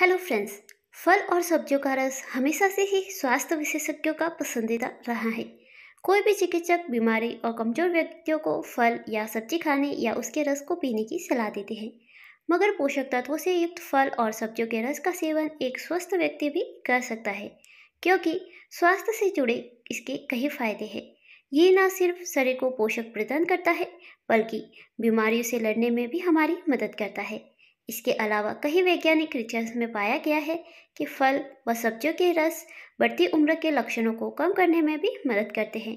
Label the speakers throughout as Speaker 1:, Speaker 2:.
Speaker 1: hello friends फल और सब्जियों का रस हमेशा से ही स्वास्थ्य विशेषज्ञों का पसंदीदा रहा है कोई भी चिकित्सक बीमारी और कमजोर व्यक्तियों को फल या सब्जी खाने या उसके रस को पीने की सलाह देते हैं मगर पोषक तत्वों से युक्त फल और सब्जियों के रस का सेवन एक स्वस्थ व्यक्ति भी कर सकता है क्योंकि स्वास्थ्य से जुड़े इसके कई फायदे हैं ये न सिर्फ शरीर को पोषक प्रदान करता है बल्कि बीमारियों से लड़ने में भी हमारी मदद करता है इसके अलावा कई वैज्ञानिक रिसर्च में पाया गया है कि फल व सब्जियों के रस बढ़ती उम्र के लक्षणों को कम करने में भी मदद करते हैं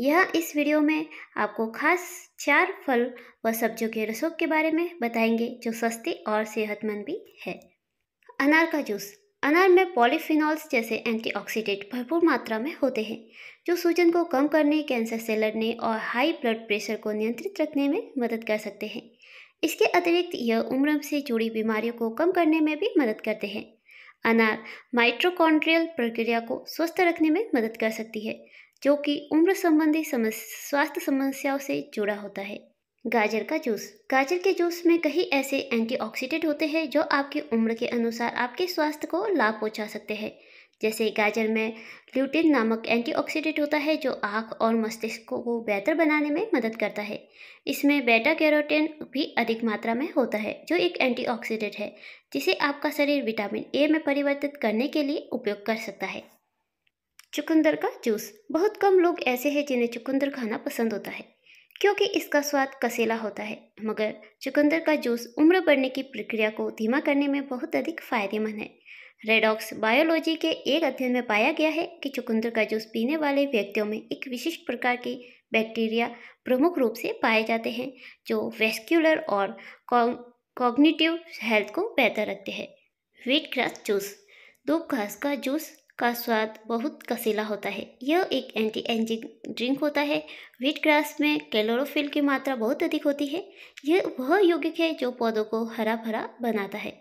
Speaker 1: यह इस वीडियो में आपको खास चार फल व सब्जियों के रसों के बारे में बताएंगे जो सस्ती और सेहतमंद भी है अनार का जूस अनार में पॉलीफिनॉल्स जैसे एंटीऑक्सीडेंट भरपूर मात्रा में होते हैं जो सूजन को कम करने कैंसर से लड़ने और हाई ब्लड प्रेशर को नियंत्रित रखने में मदद कर सकते हैं इसके अतिरिक्त यह उम्र से जुड़ी बीमारियों को कम करने में भी मदद करते हैं अनार माइट्रोकॉन्ड्रियल प्रक्रिया को स्वस्थ रखने में मदद कर सकती है जो कि उम्र संबंधी स्वास्थ्य समस्याओं से जुड़ा होता है गाजर का जूस गाजर के जूस में कई ऐसे एंटीऑक्सीडेंट होते हैं जो आपकी उम्र के अनुसार आपके स्वास्थ्य को लाभ पहुंचा सकते हैं जैसे गाजर में ल्यूटिन नामक एंटीऑक्सीडेंट होता है जो आँख और मस्तिष्क को बेहतर बनाने में मदद करता है इसमें बेटा कैरोटीन भी अधिक मात्रा में होता है जो एक एंटीऑक्सीडेंट है जिसे आपका शरीर विटामिन ए में परिवर्तित करने के लिए उपयोग कर सकता है चुकंदर का जूस बहुत कम लोग ऐसे हैं जिन्हें चुकंदर खाना पसंद होता है क्योंकि इसका स्वाद कसेला होता है मगर चुकंदर का जूस उम्र बढ़ने की प्रक्रिया को धीमा करने में बहुत अधिक फायदेमंद है रेडॉक्स बायोलॉजी के एक अध्ययन में पाया गया है कि चुकंदर का जूस पीने वाले व्यक्तियों में एक विशिष्ट प्रकार के बैक्टीरिया प्रमुख रूप से पाए जाते हैं जो वेस्क्यूलर और कॉग्निटिव हेल्थ को बेहतर रखते हैं वीट ग्रास जूस दूब घास का जूस का स्वाद बहुत कसीला होता है यह एक एंटी एंजिक ड्रिंक होता है वीट ग्रास में कैलोरोफिल की मात्रा बहुत अधिक होती है यह वह यौगिक है जो पौधों को हरा भरा बनाता है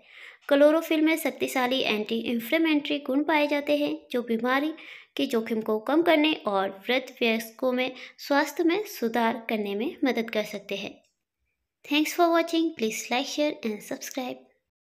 Speaker 1: क्लोरोफिल में शक्तिशाली एंटी इन्फ्लेमेंट्री गुण पाए जाते हैं जो बीमारी के जोखिम को कम करने और वृद्ध वयस्कों में स्वास्थ्य में सुधार करने में मदद कर सकते हैं thanks for watching please like share and subscribe